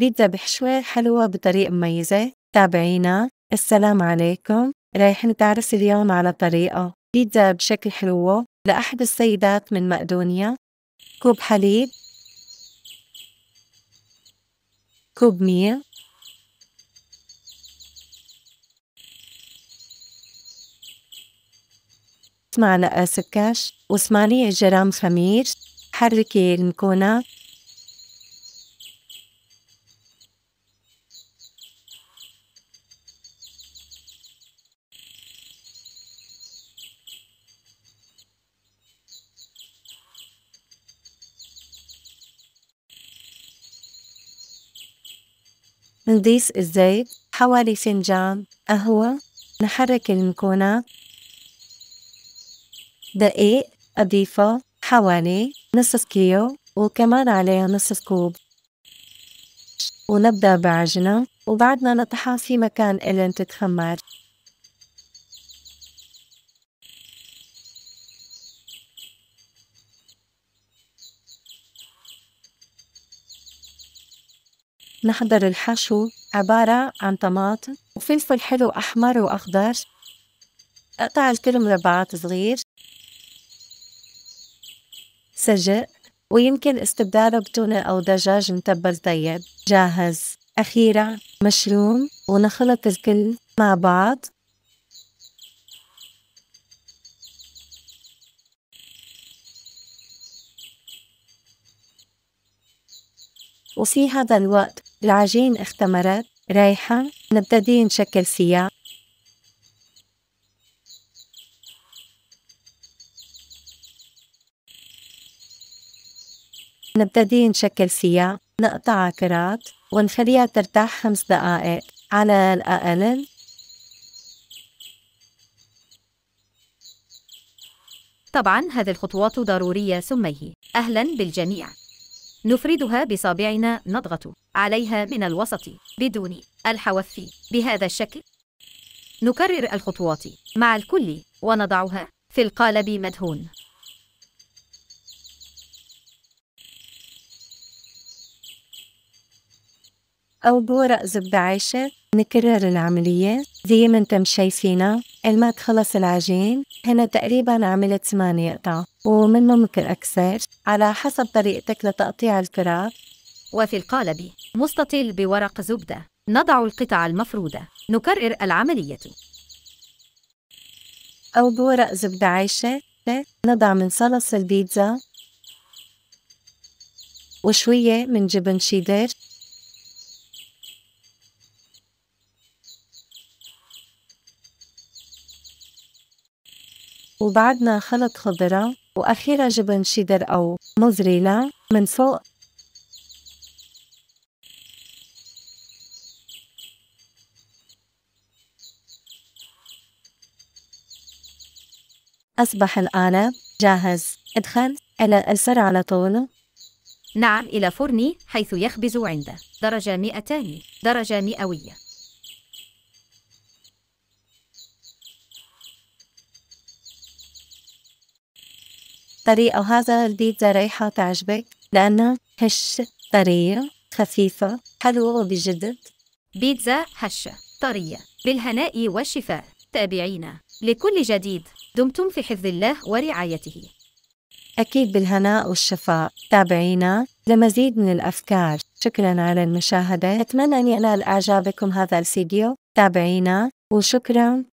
بيتزا بحشوة حلوة بطريقة مميزة تابعينا السلام عليكم رايح نتعرس اليوم على طريقة بيتزا بشكل حلوة لأحد السيدات من مقدونيا كوب حليب كوب مية معلقة سكر وثمانية جرام خمير حركي المكونات نضيف الزيت حوالي فنجان قهوة نحرك المكونات دقيق أضيفه حوالي نصف كيلو وكمان عليها نصف كوب ونبدأ بعجنة وبعدنا نطحها في مكان إلين تتخمر نحضر الحشو عبارة عن طماطم وفلفل حلو أحمر وأخضر أقطع الكل مربعات صغير سجق ويمكن استبداله بتونة أو دجاج متبل طيب جاهز أخيرا مشروم ونخلط الكل مع بعض وفي هذا الوقت العجين اختمرت رايحة نبتدي نشكل سياق نبتدي نشكل سياق نقطع كرات ونخليها ترتاح خمس دقائق على الأقل طبعا هذه الخطوات ضرورية سميه أهلا بالجميع نفردها بصابعنا نضغط عليها من الوسط بدون الحواف بهذا الشكل نكرر الخطوات مع الكل ونضعها في القالب مدهون أو بورق زبدة عيشة نكرر العملية زي ما انتم شايفينها الما تخلص العجين هنا تقريبا عملت 8 قطع ومنه ممكن أكثر على حسب طريقتك لتقطيع الكرات وفي القالب مستطيل بورق زبدة نضع القطع المفرودة نكرر العملية أو بورق زبدة عايشة نضع من صلص البيتزا وشوية من جبن شيدر وبعدنا خلط خضرة وأخيرا جبن شيدر أو موزريلا من فوق أصبح القالب جاهز ادخل إلى السر على طول نعم إلى فرني حيث يخبز عنده درجة 200 درجة مئوية الطريقة وهذا البيتزا ريحة تعجبك لأنها هشة طرية خفيفة حلوة وبجدد بيتزا هشة طرية بالهناء والشفاء تابعينا لكل جديد دمتم في حفظ الله ورعايته أكيد بالهناء والشفاء تابعينا لمزيد من الأفكار شكرا على المشاهدة أتمنى أن ينال إعجابكم هذا الفيديو تابعينا وشكرا